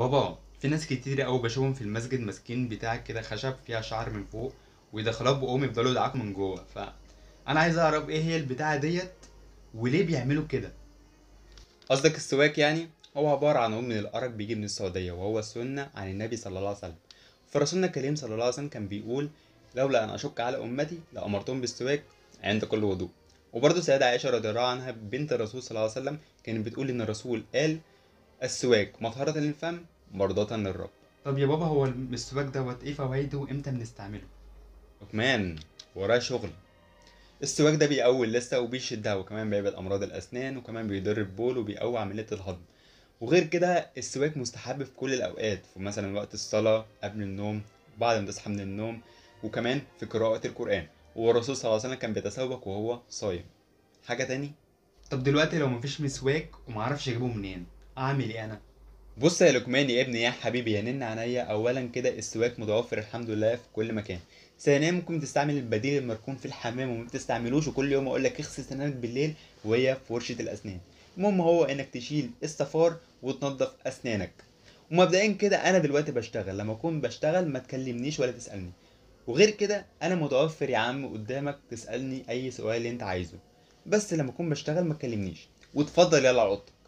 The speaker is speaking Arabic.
بابا في ناس كتيرة قوي بشوفهم في المسجد ماسكين بتاع كده خشب فيها شعر من فوق ويدخلوها بقهم يفضلوا يدعكوا من جوه فانا عايز اعرف ايه هي البتاعه ديت وليه بيعملوا كده قصدك السواك يعني هو عبارة عن نوع من الأرق بيجي من السعودية وهو سنة عن النبي صلى الله عليه وسلم فرسولنا الكريم صلى الله عليه وسلم كان بيقول لولا أن أشك على أمتي لأمرتهم بالسواك عند كل وضوء وبرضه سيدة عائشة رضي الله عنها بنت الرسول صلى الله عليه وسلم كانت بتقول إن الرسول قال السواك مطهرة للفم مرضاة للرب طب يا بابا هو السواك دوت ايه فوائده وامتى بنستعمله؟ كمان وراه شغل السواك ده بيقوي اللثة وبيشدها وكمان بيبعد أمراض الأسنان وكمان بيدر البول وبيقوي عملية الهضم وغير كده السواك مستحب في كل الأوقات في مثلا وقت الصلاة قبل النوم بعد ما تصحى من النوم وكمان في قراءة القرآن والرسول صلى الله عليه وسلم كان بيتسوق وهو صايم حاجة تاني طب دلوقتي لو مفيش مسواك ومعرفش اجيبه منين اعمل ايه انا بص يا لقمان يا ابني يا حبيبي يا نن عنيا اولا كده السواك متوفر الحمد لله في كل مكان ثانيا ممكن تستعمل البديل المركون في الحمام وما بتستعملوش وكل يوم اقول لك اغسل سنانك بالليل وهي في ورشه الاسنان المهم هو انك تشيل الصفار وتنظف اسنانك ومبدئيا كده انا دلوقتي بشتغل لما اكون بشتغل ما تكلمنيش ولا تسالني وغير كده انا متوفر يا عم قدامك تسالني اي سؤال انت عايزه بس لما اكون بشتغل ما تكلمنيش وتفضل يلا عطل